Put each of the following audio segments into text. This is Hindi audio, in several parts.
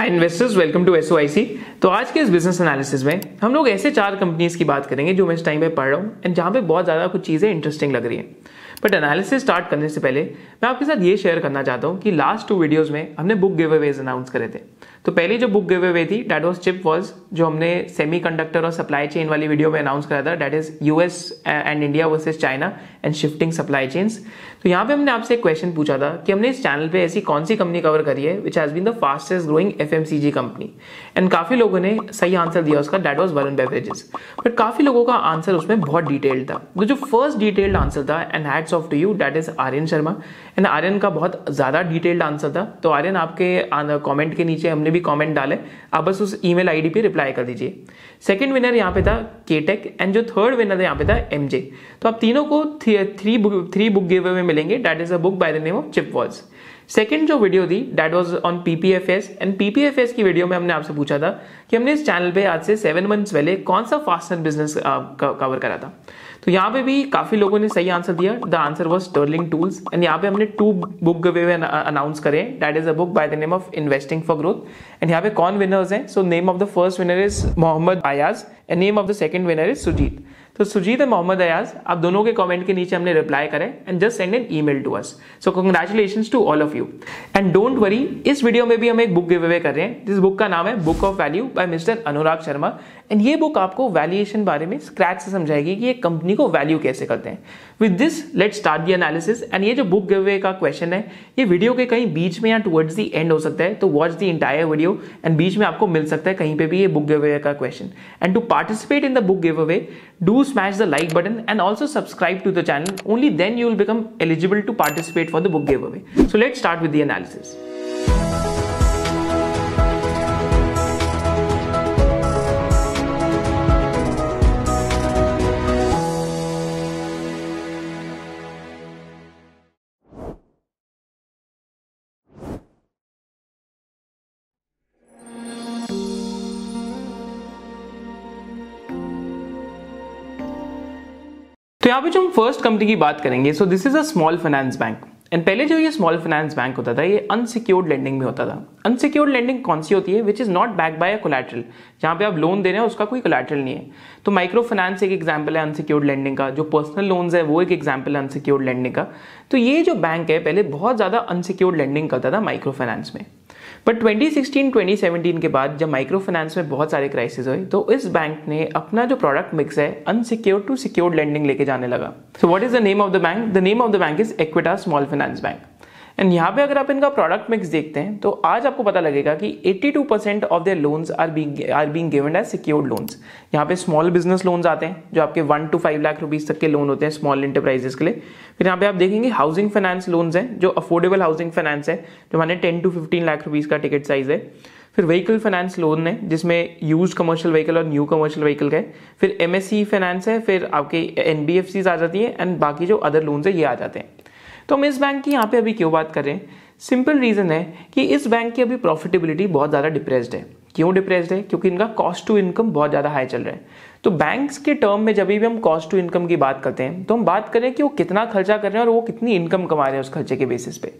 Hi investors welcome to S तो आज के इस बिजनेस एनालिसिस में हम लोग ऐसे चार कंपनीज की बात करेंगे जो मैं इस टाइम पे पढ़ रहा हूँ एंड जहाँ पे बहुत ज़्यादा कुछ चीज़ें इंटरेस्टिंग लग रही हैं बट एनालिसिस स्टार्ट करने से पहले मैं आपके साथ ये शेयर करना चाहता हूँ कि लास्ट टू वीडियोज़ में हमने बुक गिव अवेज अनाउंस करे थे तो पहले जो बुक गिव अवे थी डैट वॉज चिप वॉज जो हमने सेमी और सप्लाई चेन वाली वीडियो में अनाउंस करा था that is US and India versus China and shifting supply chains तो यहाँ पे हमने आपसे एक क्वेश्चन पूछा था कि हमने इस चैनल पे ऐसी कौन सी कंपनी कवर करी है which has been the fastest growing F company and काफ़ी लोगों ने सही आंसर दिया उसका that was Varun Beverages but काफ़ी लोगों का आंसर उसमें बहुत डिटेल्ड था तो जो फर्स्ट डिटेल्ड आंसर था and hats off to you that is Aryan Sharma and Aryan का बहुत ज़्यादा डिटेल्ड आंसर था तो आर्यन आपके कॉमेंट uh, के नीचे हमने भी कॉमेंट डाले आप बस उस ई मेल आई डी पे रिप्लाई कर दीजिए सेकेंड विनर यहाँ पे था केटेक एंड जो थर्ड विनर यहाँ पे था एमजे तो आप तीनों को three three three book give away मिलेंगे that is a book by the name of Chip War second जो वीडियो थी that was on P P F S and P P F S की वीडियो में हमने आपसे पूछा था कि हमने इस चैनल पे आज से सेवन मंथ्स पहले कौन सा फास्टनर बिजनेस कवर करा था तो यहाँ पे भी काफी लोगों ने सही आंसर दिया the answer was Sterling Tools and यहाँ पे हमने टू बुक गवे अनाउंस करें that is a book by the name of Investing for Growth and यहाँ पे कौन विनर्स हैं so name of the first winner is Mohammad Ayaz and name of the second winner is Sujit तो सुजीत एंड मोहम्मद अयाज आप दोनों के कमेंट के नीचे हमने रिप्लाई करें and just send an email to us so congratulation to all of you and don't worry इस वीडियो में भी हम एक बुक गिव अवे कर रहे हैं जिस बुक का नाम है Book of value by mister Anurag Sharma and ये बुक आपको वैल्यूएशन बारे में स्क्रैच से समझाएगी कि ये कंपनी को वैल्यू कैसे करते हैं with this let start the analysis and ये जो बुक गिवे का क्वेश्चन है ये वीडियो के कहीं बीच में या टुवर्ड्स दी एंड हो सकता है तो watch the entire video and बीच में आपको मिल सकता है कहीं पे भी ये बुक गिव वे का question and to participate in the book give giveaway do smash the like button and also subscribe to the channel only then you will become eligible to participate for the book give giveaway so let start with the analysis तो यहाँ पे जो हम फर्स्ट कंपनी की बात करेंगे so this is a small finance bank and पहले जो ये स्मॉल फाइनेंस बैंक होता था ये अनसिक्योर्ड लेंडिंग में होता था अनसिक्योर्ड लेंडिंग कौन सी होती है which is not back by a collateral जहाँ पे आप लोन दे रहे हैं उसका कोई कोलेट्रल नहीं है तो माइक्रो फाइनेंस एक एग्जाम्पल है अनसिक्योर्ड लेंडिंग का जो पर्सनल लोन है वो एक एग्जाम्पल है अनसिक्योर्ड लेंडिंग का तो ये जो बैंक है पहले बहुत ज़्यादा अनसिक्योर्ड लेंडिंग करता था माइक्रो फाइनेंस में बट 2016 2017 के बाद जब माइक्रो फाइनेंस में बहुत सारे क्राइसिस हुए तो इस बैंक ने अपना जो प्रोडक्ट मिक्स है अनसिक्योर्ड टू सिक्योर्ड लेंडिंग लेके जाने लगा so what is the name of the bank the name of the bank is Equitas small finance bank and यहाँ पे अगर आप इनका प्रोडक्ट मिक्स देखते हैं तो आज आपको पता लगेगा कि 82 percent of their loans are be are being given as secured loans यहाँ पे स्मॉल बिजनेस लोन्स आते हैं जो आपके one to five lakh rupees तक के लोन होते हैं स्मॉल इंटरप्राइजेस के लिए फिर यहाँ पे आप देखेंगे हाउसिंग फाइनेंस लोन्स हैं जो अफोर्डेबल हाउसिंग फाइनेंस है जो हमारे ten to fifteen lakh rupees का टिकट साइज है फिर व्हीकल फाइनेंस लोन है जिसमें यूज कमर्शियल व्हीकल और न्यू कमर्शियल व्हीकल है फिर एमएससी फाइनेंस e है फिर आपके एनबीएफसी आ जाती है एंड बाकी जो अदर लोन्स है ये आ जाते हैं तो हम इस बैंक की यहाँ पे अभी क्यों बात करें सिंपल रीज़न है कि इस बैंक की अभी प्रॉफिटेबिलिटी बहुत ज़्यादा डिप्रेस्ड है क्यों डिप्रेस्ड है क्योंकि इनका कॉस्ट टू इनकम बहुत ज़्यादा हाई चल रहा है तो बैंक्स के टर्म में जब भी हम कॉस्ट टू इनकम की बात करते हैं तो हम बात करें कि वो कितना खर्चा कर रहे हैं और वो कितनी इनकम कमा रहे हैं उस खर्चे के बेसिस पे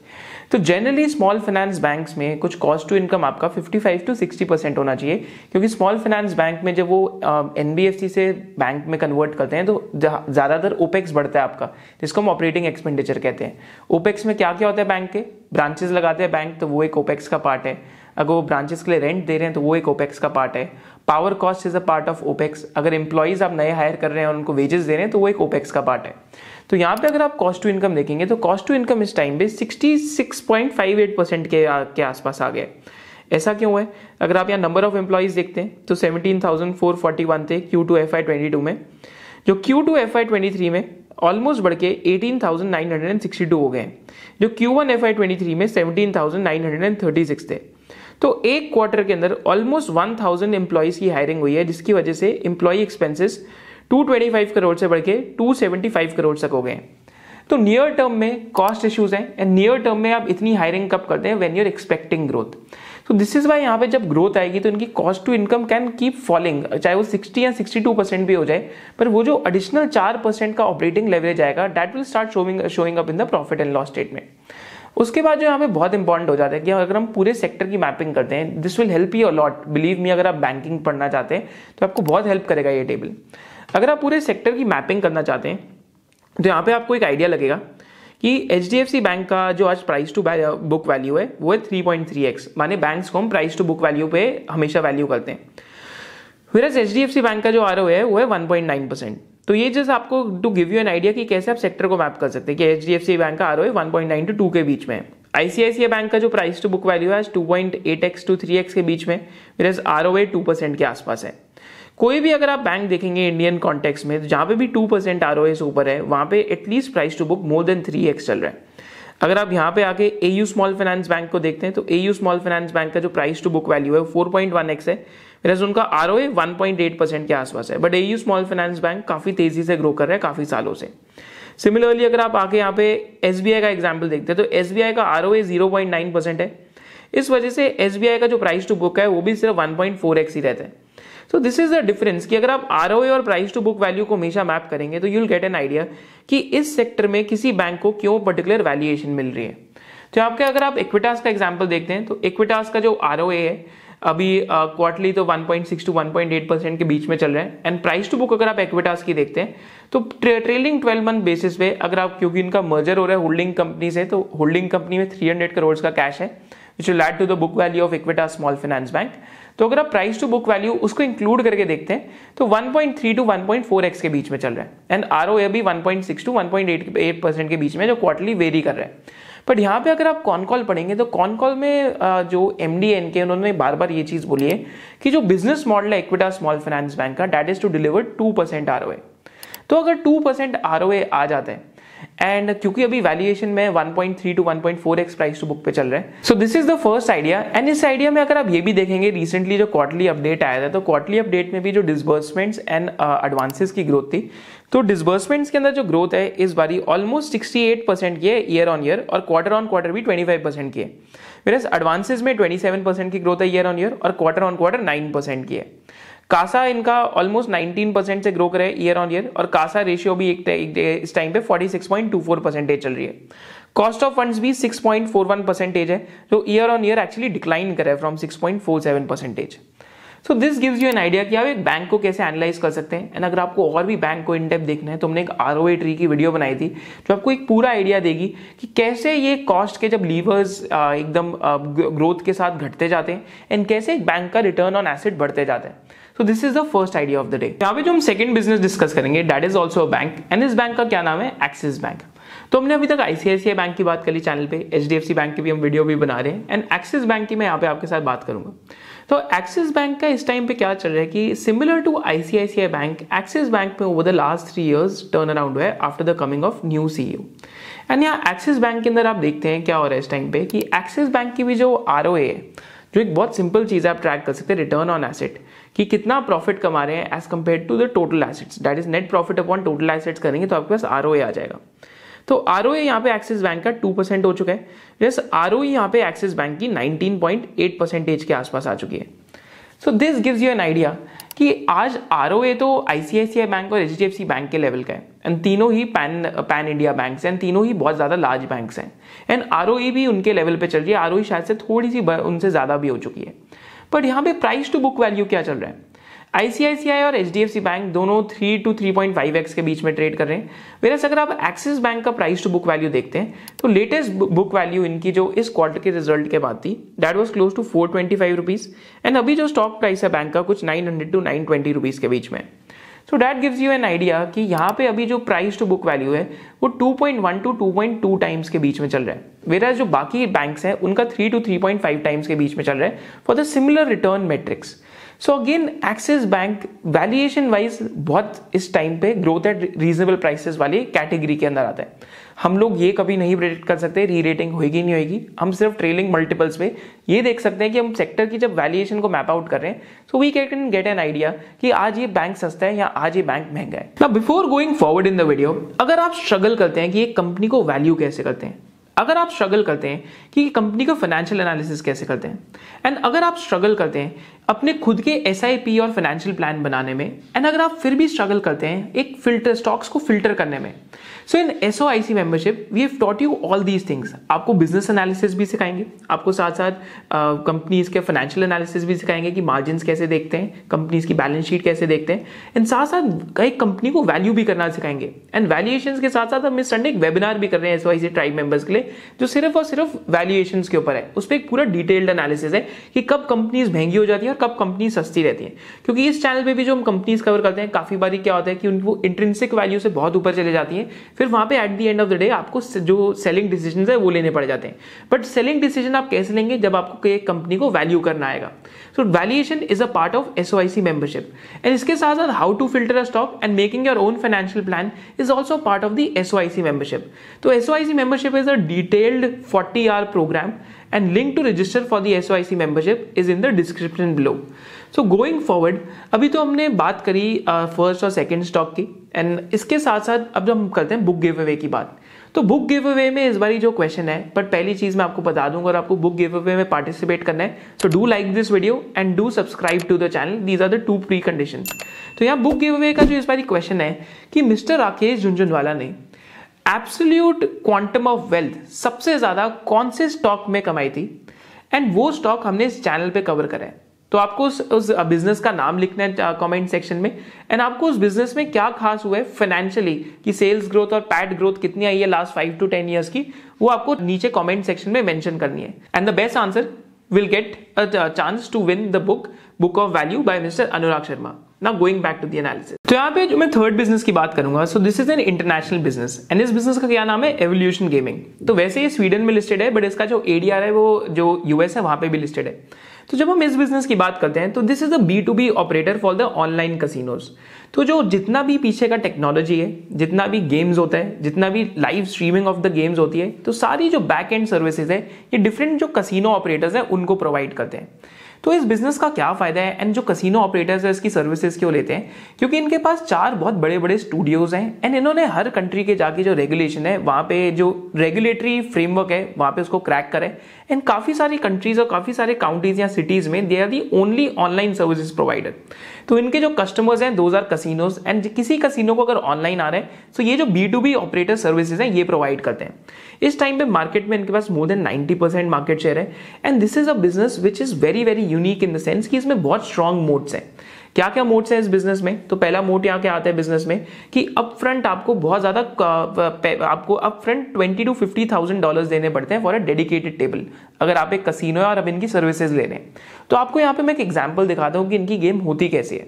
तो जनरली स्मॉल फाइनेंस बैंक में कुछ कॉस्ट टू इनकम आपका 55 टू 60 परसेंट होना चाहिए क्योंकि स्मॉल फाइनेंस बैंक में जब वो एनबीएफसी से बैंक में कन्वर्ट करते हैं तो ज़्यादातर ओपेक्स बढ़ता है आपका जिसको हम ऑपरेटिंग एक्सपेंडिचर कहते हैं ओपेक्स में क्या क्या होता है बैंक के ब्रांचेस लगाते हैं बैंक तो वो एक ओपेक्स का पार्ट है अगर वो ब्रांचेस के लिए रेंट दे रहे हैं तो वो एक ओपेक्स का पार्ट है power cost is a part of opex अगर एम्प्लॉयज़ आप नए हायर कर रहे हैं और उनको वेजेस दे रहे हैं तो वो एक ओपेक्स का पार्ट है तो यहाँ पे अगर आप कॉस्ट टू इनकम देखेंगे तो कॉस्ट टू इनकम इस टाइम पे एट परसेंट के के आसपास आ गया ऐसा क्यों है अगर आप यहाँ नंबर ऑफ एम्प्लॉयज़ देखते हैं तो वन थे Q two F Y twenty two में जो Q two F Y twenty three में ऑलमोस्ट बढ़ के टू हो गए जो क्यू ट्वेंटी थ्री में सिक्स थे तो एक क्वार्टर के अंदर ऑलमोस्ट वन थाउजेंड एम्प्लॉयज़ की हायरिंग हुई है जिसकी वजह से टू एक्सपेंसेस 225 करोड़ से बढ़ के फाइव करोड़ तक हो गए तो नियर टर्म में कॉस्ट इश्यूज हैं एंड नियर टर्म में आप इतनी हायरिंग कब करते हैं when you are expecting growth तो दिस इज वाई यहाँ पे जब ग्रोथ आएगी तो इनकी cost to income can keep falling चाहे वो 60 या 62 परसेंट भी हो जाए पर वो जो एडिशनल चार परसेंट का ऑपरेटिंग लेवरेज आएगा that will start showing showing up in the profit and loss statement उसके बाद जो यहाँ पे बहुत इंपॉर्टेंट हो जाता है कि अगर हम पूरे सेक्टर की मैपिंग करते हैं this will help you a lot believe me अगर आप बैंकिंग पढ़ना चाहते हैं तो आपको बहुत हेल्प करेगा ये टेबल अगर आप पूरे सेक्टर की मैपिंग करना चाहते हैं तो यहाँ पे आपको एक आइडिया लगेगा कि एच बैंक का जो आज प्राइस टू बुक वैल्यू है वो है थ्री पॉइंट थ्री एक्स माने बैंक को हम प्राइस टू बुक वैल्यू पे हमेशा वैल्यू करते हैं फिर एच डी बैंक का जो आर है वो है वन पॉइंट नाइन परसेंट तो ये जस्ट आपको to give you an idea कि कैसे आप सेक्टर को मैप कर सकते हैं कि H D F C bank का R O one point nine to two के बीच में आईसीआईसीआई बैंक का जो प्राइस टू बुक वैल्यू है two point eight x to three x के बीच में मेरे आर ओ टू परसेंट के आसपास है कोई भी अगर आप बैंक देखेंगे इंडियन कॉन्टेक्स में तो जहां पे भी टू परसेंट आर ओ से ऊपर है वहां पे at least price to book more than three x चल रहा है अगर आप यहाँ पे आके A U small finance bank को देखते हैं तो A U small finance bank का जो प्राइस टू बुक वैल्यू है फोर पॉइंट वन एक्स है मेरा उनका R O A one point eight percent के आसपास है but A U small finance bank काफ़ी तेज़ी से ग्रो कर रहा है काफ़ी सालों से सिमिलरली अगर आप आके यहाँ पे एस का एग्जाम्पल देखते हैं तो एस का R O A zero point nine percent है इस वजह से एस का जो प्राइस टू बुक है वो भी सिर्फ वन पॉइंट फोर एक्स ही रहता है so this is the difference कि अगर आप आर और प्राइस टू बुक वैल्यू को हमेशा मैप करेंगे तो यूल गेट एन आइडिया कि इस सेक्टर में किसी बैंक को क्यों पर्टिकुलर वैल्यूएशन मिल रही है तो आपके अगर आप इक्विटास का एग्जाम्पल देखते हैं तो इक्विटास का जो आर है अभी क्वार्टरली uh, तो 1.6 टू 1.8 परसेंट के बीच में चल रहे हैं एंड प्राइस टू बुक अगर आप एक्विटास की देखते हैं तो ट्रेलिंग 12 मंथ बेसिस पे अगर आप क्योंकि इनका मर्जर हो रहा है होल्डिंग कंपनी से तो होल्डिंग कंपनी में 300 करोड़ का कैश है which will add to the book value of Equitas small finance bank तो अगर आप प्राइस टू बुक वैल्यू उसको इंक्लूड करके देखते हैं तो 1.3 टू 1.4x के बीच में चल रहा है एंड आर भी 1.6 टू परसेंट के बीच में जो क्वार्टरली वेरी कर रहे हैं बट यहाँ पे अगर आप कॉन कॉल पढ़ेंगे तो कॉन कॉल में जो एम डी एन के उन्होंने बार बार ये चीज़ बोली है कि जो बिजनेस मॉडल है इक्विटा स्मॉल फाइनेंस बैंक का that is to deliver two percent R O तो अगर टू परसेंट आर ओ आ जाता है एंड क्योंकि अभी वैल्यूएशन में 1.3 to 1.4x price to book पे चल रहे हैं so this is the first idea and इस आइडिया में अगर आप ये भी देखेंगे रिसेंटली जो क्वार्टली अपडेट आया था तो क्वार्टली अपडेट में भी जो डिसबर्समेंट्स एंड एडवांसेस की ग्रोथ थी तो डिसबर्समेंट्स के अंदर जो ग्रोथ है इस बारी ऑलमोस्ट सिक्सटी एट परसेंट की है ईयर ऑन ईयर और क्वार्टर ऑन क्वार्टर भी ट्वेंटी फाइव परसेंट की है मेरे एडवांसेज में सेवन परसेंट की ग्रोथ है ईयर ऑन ईयर और quarter on quarter nine percent की है कासा इनका ऑलमोस्ट नाइनटीन परसेंट से ग्रो करे ईयर ऑन ईयर और कासा रेशियो भी एक, इस टाइम पे forty six point two four percentage चल रही है कॉस्ट ऑफ फंड्स भी six point four one percentage है जो year on year actually decline करे from six point four seven percentage so this gives you an idea कि आप एक बैंक को कैसे एनालाइज कर सकते हैं एंड अगर आपको और भी बैंक को इन डेप देखना है तो हमने एक आर ओ ट्री की वीडियो बनाई थी जो आपको एक पूरा आइडिया देगी कि कैसे ये कॉस्ट के जब लीवर्स एकदम ग्रोथ के साथ घटते जाते हैं एंड कैसे एक बैंक का रिटर्न ऑन एसेट बढ़ते जाते हैं so this is the first idea of the day यहाँ पे जो हम सेकंड बिजनेस डिस्कस करेंगे that is also bank and इस बैंक का क्या नाम है एक्सिस बैंक तो हमने अभी तक आईसीआईसीआई बैंक की बात करी चैनल पे एच बैंक की भी हम वीडियो भी बना रहे हैं एंड एक्सिस बैंक की मैं यहाँ पे आपके साथ बात करूंगा तो एक्सिस बैंक का इस टाइम पे क्या चल रहा है कि similar to ICICI bank Axis bank में over the last three years turn around है after the coming of new CEO and यहाँ एक्सिस बैंक के अंदर आप देखते हैं क्या हो रहा है इस टाइम पे कि एक्सिस बैंक की भी जो आर है जो एक बहुत सिंपल चीज़ है आप ट्रैक कर सकते हैं रिटर्न ऑन एसेट कि कितना प्रॉफिट कमा रहे हैं as compare to the total assets that is net profit upon total assets करेंगे तो आपके पास आर आ जाएगा तो आर ओ यहाँ पे एक्सिस बैंक का टू परसेंट हो चुका है यस आर ओ यहाँ पे एक्सिस बैंक की नाइनटीन पॉइंट एट परसेंटेज के आसपास आ चुकी है so this gives you an idea कि आज आर तो आईसीआईसीआई बैंक और H D F C bank के लेवल का है एंड तीनों ही पैन पैन इंडिया बैंक हैं तीनों ही बहुत ज़्यादा लार्ज बैंक्स हैं एंड आर भी उनके लेवल पे चल रही है आर शायद से थोड़ी सी उनसे ज़्यादा भी हो चुकी है बट यहाँ पे प्राइस टू बुक वैल्यू क्या चल रहा है आईसीआईसीआई और एच बैंक दोनों three to three point five x के बीच में ट्रेड कर रहे हैं वेरस अगर आप एक्सिस बैंक का प्राइस टू बुक वैल्यू देखते हैं तो लेटेस्ट बुक वैल्यू इनकी जो इस क्वार्टर के रिजल्ट के बाद थी that was close to four twenty five rupees and अभी जो स्टॉक प्राइस है बैंक का कुछ nine hundred to nine twenty rupees के बीच में so that gives you an idea कि यहाँ पे अभी जो प्राइस टू बुक वैल्यू है वो 2.1 टू 2.2 टाइम्स के बीच में चल रहा है वेराज जो बाकी बैंक्स हैं उनका 3 टू 3.5 टाइम्स के बीच में चल रहा है for the similar return metrics so again Axis bank valuation wise बहुत इस टाइम पे ग्रोथ एट रीजनेबल प्राइसेस वाले कैटेगरी के अंदर आता है हम लोग ये कभी नहीं प्रेडिक्ट कर सकते री रेटिंग होगी नहीं होगी हम सिर्फ ट्रेलिंग मल्टीपल्स पे ये देख सकते हैं कि हम सेक्टर की जब वैल्यूएशन को मैप आउट कर रहे हैं so we can get an idea कि आज ये बैंक सस्ता है या आज ये बैंक महंगा है ना before going forward in the video अगर आप स्ट्रगल करते हैं कि एक कंपनी को वैल्यू कैसे करते हैं अगर आप स्ट्रगल करते हैं कि कंपनी का फाइनेंशियल एनालिसिस कैसे करते हैं एंड अगर आप स्ट्रगल करते हैं अपने खुद के एस और फाइनेंशियल प्लान बनाने में एंड अगर आप फिर भी स्ट्रगल करते हैं एक फिल्टर स्टॉक्स को फिल्टर करने में so in S O I C membership we have taught you all these things आपको बिजनेस एनालिसिस भी सिखाएंगे आपको साथ साथ कंपनीज के फाइनेंशियल एनालिसिस भी सिखाएंगे कि मार्जिन कैसे देखते हैं कंपनीज की बैलेंस शीट कैसे देखते हैं एंड साथ साथ एक कंपनी को वैल्यू भी करना सिखाएंगे एंड वैल्यूएशन के साथ साथ हम इस संडे एक वेबिनार भी कर रहे हैं S I C tribe members के लिए जो सिर्फ और सिर्फ वैल्यूएशन के ऊपर है उस पर एक पूरा डिटेल्ड एनालिसिस है कि कब कंपनीज महंगी हो जाती है और कब कंपनी सस्ती रहती है क्योंकि इस चैनल पे भी जो हम कंपनीज कवर करते हैं काफ़ी बार क्या होता है कि उन वो इंट्रेंसिक वैल्यू से बहुत ऊपर चले जाती है फिर वहां पे at the end of the day आपको जो सेलिंग डिसीजन है वो लेने पड़ जाते हैं बट सेलिंग डिसीजन आप कैसे लेंगे जब आपको एक कंपनी को वैल्यू करना आएगा so valuation is a part of SO membership and इसके साथ साथ how to filter a stock and making your own financial plan is also part of the SO membership तो SO membership is a detailed forty hour program and link to register for the C membership is in the description below. So going forward अभी तो हमने बात करी फर्स्ट और सेकेंड स्टॉक की एंड इसके साथ साथ अब जो हम करते हैं बुक गिव अवे की बात तो बुक गिव अवे में इस बारी जो क्वेश्चन है बट पहली चीज मैं आपको बता दूंगा और आपको बुक गिव अवे में पार्टिसिपेट करना है so do like this video and do subscribe to the channel these are the two precondition तो यहाँ बुक गिव अवे का जो इस बारी क्वेश्चन है कि मिस्टर राकेश झुंझुनवाला ने एब्सोल्यूट क्वांटम ऑफ वेल्थ सबसे ज़्यादा कौन से स्टॉक में कमाई थी एंड वो स्टॉक हमने इस चैनल पे कवर करा है तो आपको उस, उस बिजनेस का नाम लिखना है कमेंट सेक्शन में एंड आपको उस बिजनेस में क्या खास हुआ है फाइनेंशियली कि सेल्स ग्रोथ और पैड ग्रोथ कितनी आई है last five to ten years की वो आपको नीचे कमेंट सेक्शन में मेंशन करनी है and the best answer will get a chance to win the book book of value by mister Anurag Sharma now going back to the analysis तो यहाँ पे जो मैं थर्ड बिजनेस की बात करूंगा so this is an international business and इस बिजनेस का क्या नाम है एवोल्यूशन गेमिंग तो वैसे ये स्वीडन में लिस्टेड है बट इसका जो एडीआर है वो जो यूएस है वहां पे भी लिस्टेड है तो जब हम इस बिजनेस की बात करते हैं तो this is a B to B operator for the online casinos तो जो जितना भी पीछे का टेक्नोलॉजी है जितना भी गेम्स होता है जितना भी live streaming of the games होती है तो सारी जो बैक एंड सर्विसेज है ये डिफरेंट जो कसिनो ऑपरेटर्स है उनको प्रोवाइड करते हैं तो इस बिजनेस का क्या फायदा है एंड जो कसिनो ऑपरेटर्स है इसकी सर्विसेज क्यों लेते हैं क्योंकि इनके पास चार बहुत बड़े बड़े स्टूडियोज हैं एंड इन्होंने हर कंट्री के जाके जो रेगुलेशन है वहां पे जो रेगुलेटरी फ्रेमवर्क है वहां पे उसको क्रैक करें एंड काफ़ी सारी कंट्रीज और काफ़ी सारे काउंटीज या सिटीज में they are the only online services provider तो इनके जो कस्टमर्स हैं दोज आर कसिनोज एंड किसी कसिनो को अगर ऑनलाइन आ रहे हैं तो ये जो B to B operator services हैं ये प्रोवाइड करते हैं इस टाइम पे मार्केट में इनके पास more than ninety percent market share है and this is a business which is very very unique in the sense कि इसमें बहुत स्ट्रांग मोड्स हैं क्या क्या मोड्स हैं इस बिजनेस में तो पहला मोड यहाँ क्या आता है बिजनेस में कि अप फ्रंट आपको बहुत ज़्यादा आपको upfront twenty to fifty thousand dollar देने पड़ते हैं फॉर अ डेडिकेटेड टेबल अगर आप एक कसिनो और अब इनकी सर्विसेज ले रहे हैं तो आपको यहाँ पे मैं एक एग्जाम्पल दिखाता हूँ कि इनकी गेम होती कैसी है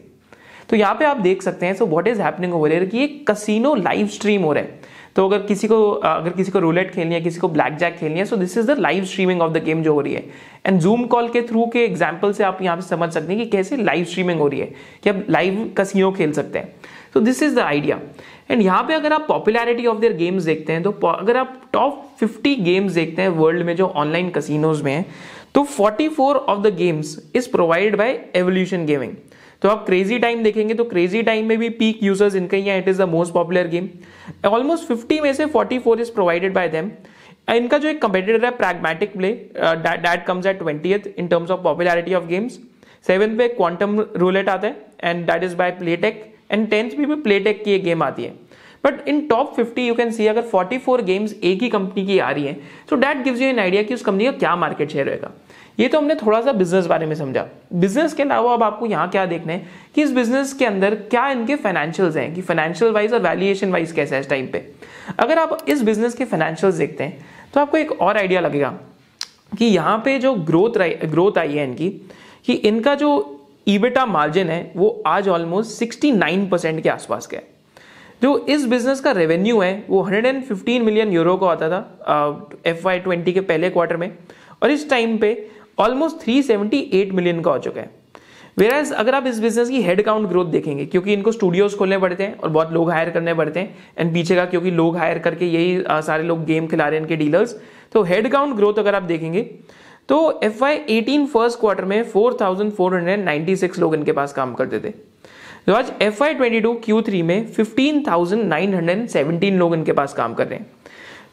तो यहाँ पे आप देख सकते हैं so what is happening over here कि एक कसीनो लाइव स्ट्रीम हो रहा है तो अगर किसी को अगर किसी को रोलेट खेलनी है किसी को ब्लैक जैक खेलनी है so this is the live streaming of the game जो हो रही है एंड जूम कॉल के थ्रू के एग्जाम्पल से आप यहाँ पे समझ सकते हैं कि कैसे लाइव स्ट्रीमिंग हो रही है कि आप लाइव कसिनो खेल सकते हैं so this is the idea and यहाँ पे अगर आप पॉपुलैरिटी ऑफ देयर गेम्स देखते हैं तो अगर आप टॉप 50 गेम्स देखते हैं वर्ल्ड में जो ऑनलाइन कसिनोज में है तो 44 of the games is provide by Evolution Gaming तो आप क्रेजी टाइम देखेंगे तो क्रेजी टाइम में भी पीक यूजर्स इनके यहाँ it is the most popular game almost fifty में से forty four is provided by them इनका जो एक कंपेटिटर है Pragmatic Play that comes at twenty in terms of popularity of games seven पे क्वांटम रूलेट आता है and that is by Playtech and tenth भी प्लेटेक की एक गेम आती है but in top fifty you can see अगर फोर्टी फोर गेम्स एक ही कंपनी की आ रही है so that gives you an idea कि उस कंपनी का क्या मार्केट शेयर रहेगा ये तो हमने थोड़ा सा बिजनेस बारे में समझा बिजनेस के अलावा अब आपको यहाँ क्या देखना है कि इस बिजनेस के अंदर क्या इनके फाइनेंशियल्स हैं कि फाइनेंशियल वाइज और वैल्यूएशन वाइज कैसा है इस टाइम पे अगर आप इस बिजनेस के फाइनेंशियल्स देखते हैं तो आपको एक और आइडिया लगेगा कि यहाँ पे जो ग्रोथ ग्रोथ आई है इनकी कि इनका जो ईबेटा मार्जिन है वो आज ऑलमोस्ट 69 परसेंट के आसपास का है जो इस बिजनेस का रेवेन्यू है वो 115 मिलियन यूरो का आता था एफ वाई ट्वेंटी के पहले क्वार्टर में और इस टाइम पे ऑलमोस्ट 378 मिलियन का हो चुका है वेराज अगर आप इस बिजनेस की हेड काउंट ग्रोथ देखेंगे क्योंकि इनको स्टूडियोज खोलने पड़ते हैं और बहुत लोग हायर करने पड़ते हैं एंड पीछे का क्योंकि लोग हायर करके यही सारे लोग गेम खिला रहे हैं इनके डीलर्स तो हेड काउंट ग्रोथ अगर आप देखेंगे तो F Y eighteen first quarter में four four thousand hundred ninety six लोग इनके पास काम करते थे तो आज F Y twenty two Q three में फिफ्टीन थाउजेंड नाइन हंड्रेड 15,917 लोग इनके पास काम कर रहे हैं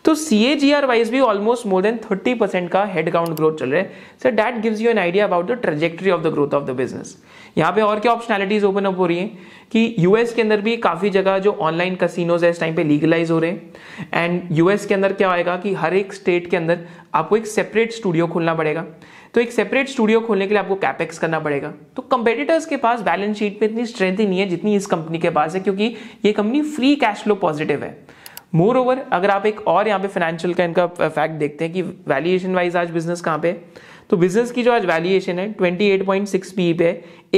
तो C A G R wise भी almost more than thirty percent का हेड काउंट ग्रोथ चल रहा है so that gives you an idea about the trajectory of the growth of the business यहाँ पे और क्या ऑप्शनैलिटीज ओपन अप हो रही है कि यूएस के अंदर भी काफ़ी जगह जो ऑनलाइन कसिनोज है इस टाइम पे लीगलाइज हो रहे हैं एंड यूएस के अंदर क्या आएगा कि हर एक स्टेट के अंदर आपको एक सेपरेट स्टूडियो खोलना पड़ेगा तो एक सेपरेट स्टूडियो खोलने के लिए आपको कैपेक्स करना पड़ेगा तो कंपेटिटर्स के पास बैलेंस शीट में इतनी स्ट्रेंथ ही नहीं है जितनी इस कंपनी के पास है क्योंकि ये company free cash flow positive है मोर ओवर अगर आप एक और यहाँ पे फाइनेंशियल का इनका फैक्ट uh, देखते हैं कि वैल्यूएशन वाइज आज बिजनेस कहाँ पे तो बिजनेस की जो आज वैल्यूएशन है 28.6 पी e पे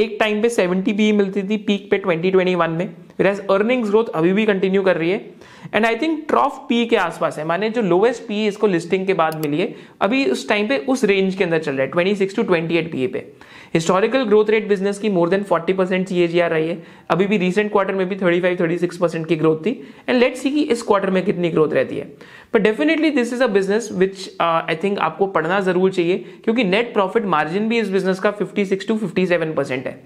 एक टाइम पे 70 पी e मिलती थी पीक पे 2021 में whereas earnings ग्रोथ अभी भी कंटिन्यू कर रही है and I think trough P के आसपास है माने जो लोवेस्ट पी इसको लिस्टिंग के बाद मिली है अभी उस टाइम पे उस रेंज के अंदर चल रहा है twenty six to twenty eight P पे हिस्टोरिकल ग्रोथ रेट बिजनेस की मोर देन फोर्टी परसेंट सी रही है अभी भी रिसेंट क्वार्टर में भी thirty five thirty six percent की ग्रोथ थी एंड लेट सी की इस क्वार्टर में कितनी ग्रोथ रहती है but definitely this is a business which I think आपको पढ़ना जरूर चाहिए क्योंकि नेट प्रॉफिट मार्जिन भी इस बिजनेस का fifty six to fifty seven percent है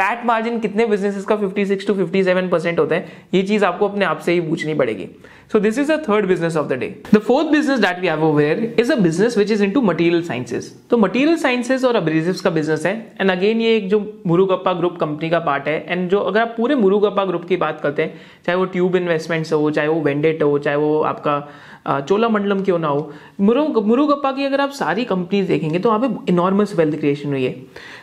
पैट मार्जिन कितने बिजनेसेस का 56 टू 57 परसेंट होता है ये चीज आपको अपने आप से ही पूछनी पड़ेगी so this is the third business of the day the fourth business that we have over is a business which is into material sciences तो मटेरियल साइंसेस और अब्रेजिव्स का बिजनेस है एंड अगेन ये एक जो मुरुगप्पा ग्रुप कंपनी का पार्ट है एंड जो अगर आप पूरे मुरुगप्पा ग्रुप की बात करते हैं चाहे वो ट्यूब इन्वेस्टमेंट्स हो चाहे वो वेंडेट हो चाहे वो आपका चोलामंडलम क्यों ना हो मुरुग मुरुगप्पा की अगर आप सारी कंपनीज देखेंगे तो वहाँ पे इनॉर्मस वेल्थ क्रिएशन हुई है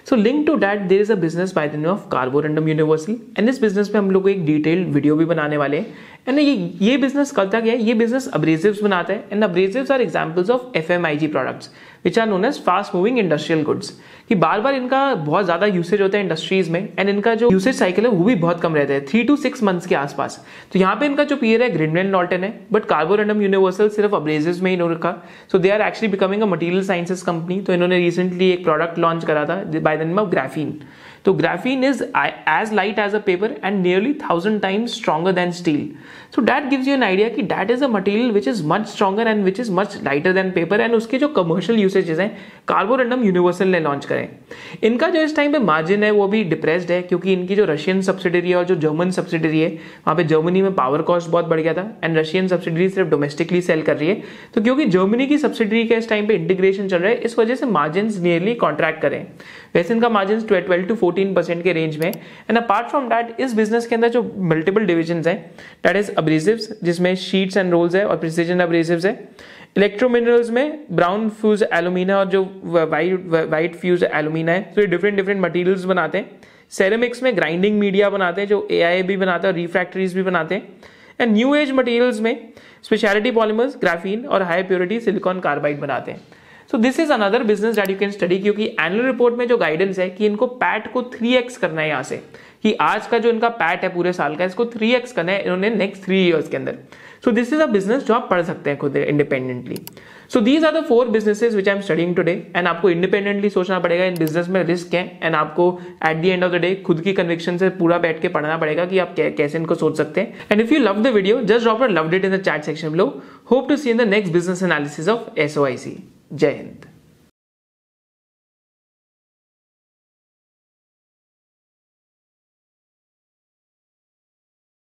so link to that there is a business by the name of Carborundum Universal and इस बिजनेस पे हम लोग एक डिटेल्ड वीडियो भी बनाने वाले हैं एंड ये ये बिजनेस करता क्या है ये बिजनेस अब्रेजिव बनाता है and abrasive are examples of F products which are known as fast moving industrial goods कि बार बार इनका बहुत ज़्यादा यूसेज होता है इंडस्ट्रीज में एंड इनका जो यूसेज साइकिल है वो भी बहुत कम रहता है थ्री टू सिक्स मंथ्स के आसपास तो यहाँ पे इनका जो पीयर है ग्रीनलैंड नॉल्टन है बट कार्बोरेंडम यूनिवर्सल सिर्फ अब्रेजेस में इन्होंने रखा so they are actually becoming a material sciences company तो इन्होंने रिसेंटली एक प्रोडक्ट लॉन्च करा था by the name of graphene so graphene is as light as a paper and nearly thousand times stronger than steel so that gives you an idea कि that is a material which is much stronger and which is much lighter than paper and उसके जो कमर्शियल यूसेजेस हैं कार्बोरेंडम यूनिवर्सल ने लॉन्च करें इनका जो इस टाइम पे मार्जिन है वो भी डिप्रेस्ड है क्योंकि इनकी जो रशियन सब्सिडरी है और जो जर्मन सब्सिडरी है वहां पे जर्मनी में पावर कॉस्ट बहुत बढ़ गया था एंड रशियन सब्सिडरी सिर्फ डोमेस्टिकली सेल कर रही है तो क्योंकि जर्मनी की सब्सिडरी का इस टाइम पे इंटीग्रेशन चल रहा है इस वजह से मार्जिन नियरली कॉन्ट्रैक्ट करें वैसे इनका margin twelve to fourteen percent के रेंज में एंड अपार्ट फ्रॉम डैट इस बिजनेस के अंदर जो मल्टीपल डिविजन है दैट इज अब्रेसिव्स जिसमें शीट्स एंड रोल्स है और प्रिसीजन अब्रेसिव्स है इलेक्ट्रो मिनरल्स में ब्राउन फ्यूज एलुमिना और जो वाइट वाइट फ्यूज एलुमिना है तो ये डिफरेंट डिफरेंट मटेरियल्स बनाते हैं सेरेमिक्स में ग्राइंडिंग मीडिया बनाते हैं जो ए भी बनाते हैं और रिफ्रैक्टरीज भी बनाते हैं एंड न्यू एज मटेरियल्स में स्पेशलिटी पॉलीमर्स ग्राफीन और हाई प्योरिटी सिलिकॉन कार्बाइड बनाते हैं so this is another business that you can study क्योंकि एनुअल रिपोर्ट में जो गाइडेंस है कि इनको पैट को थ्री एक्स करना है यहाँ से कि आज का जो इनका पैट है पूरे साल का इसको थ्री एक्स करना है इन्होंने नेक्स्ट थ्री ईयर्स के अंदर so this is a business जो आप पढ़ सकते हैं खुद independently so these are the four businesses which I am studying today and आपको इंडिपेंडेंटली सोचना पड़ेगा इन बिजनेस में रिस्क है एंड आपको at the end of the day खुद की कन्विक्शन से पूरा बैठ के पढ़ना पड़ेगा कि आप कैसे इनको सोच सकते हैं and if you love the video just drop love it in the chat section lo hope to see in the next business analysis of SOIC जय हिंद